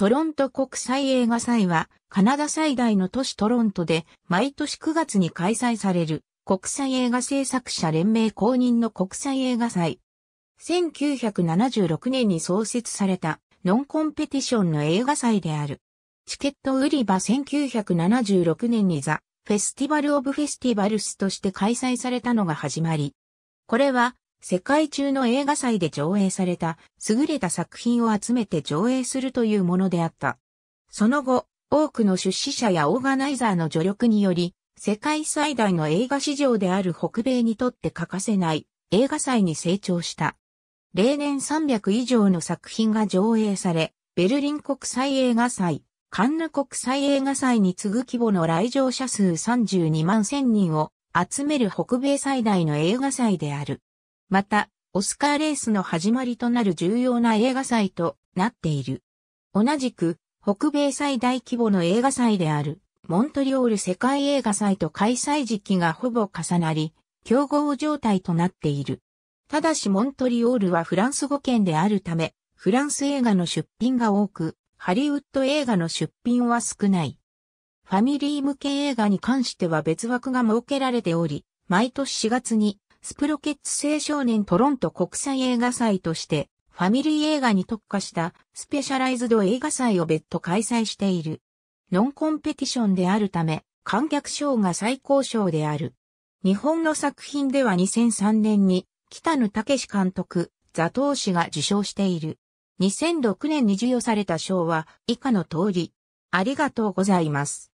トロント国際映画祭は、カナダ最大の都市トロントで、毎年9月に開催される、国際映画制作者連盟公認の国際映画祭。1976年に創設された、ノンコンペティションの映画祭である。チケット売り場1976年にザ・フェスティバル・オブ・フェスティバルスとして開催されたのが始まり。これは世界中の映画祭で上映された優れた作品を集めて上映するというものであった。その後、多くの出資者やオーガナイザーの助力により、世界最大の映画市場である北米にとって欠かせない映画祭に成長した。例年300以上の作品が上映され、ベルリン国際映画祭、カンヌ国際映画祭に次ぐ規模の来場者数32万1000人を集める北米最大の映画祭である。また、オスカーレースの始まりとなる重要な映画祭となっている。同じく、北米最大規模の映画祭である、モントリオール世界映画祭と開催時期がほぼ重なり、競合状態となっている。ただしモントリオールはフランス語圏であるため、フランス映画の出品が多く、ハリウッド映画の出品は少ない。ファミリー向け映画に関しては別枠が設けられており、毎年4月にスプロケッツ青少年トロント国際映画祭として、ファミリー映画に特化したスペシャライズド映画祭を別途開催している。ノンコンペティションであるため、観客賞が最高賞である。日本の作品では2003年に北野武監督、ザトウ氏が受賞している。2006年に授与された賞は以下の通り。ありがとうございます。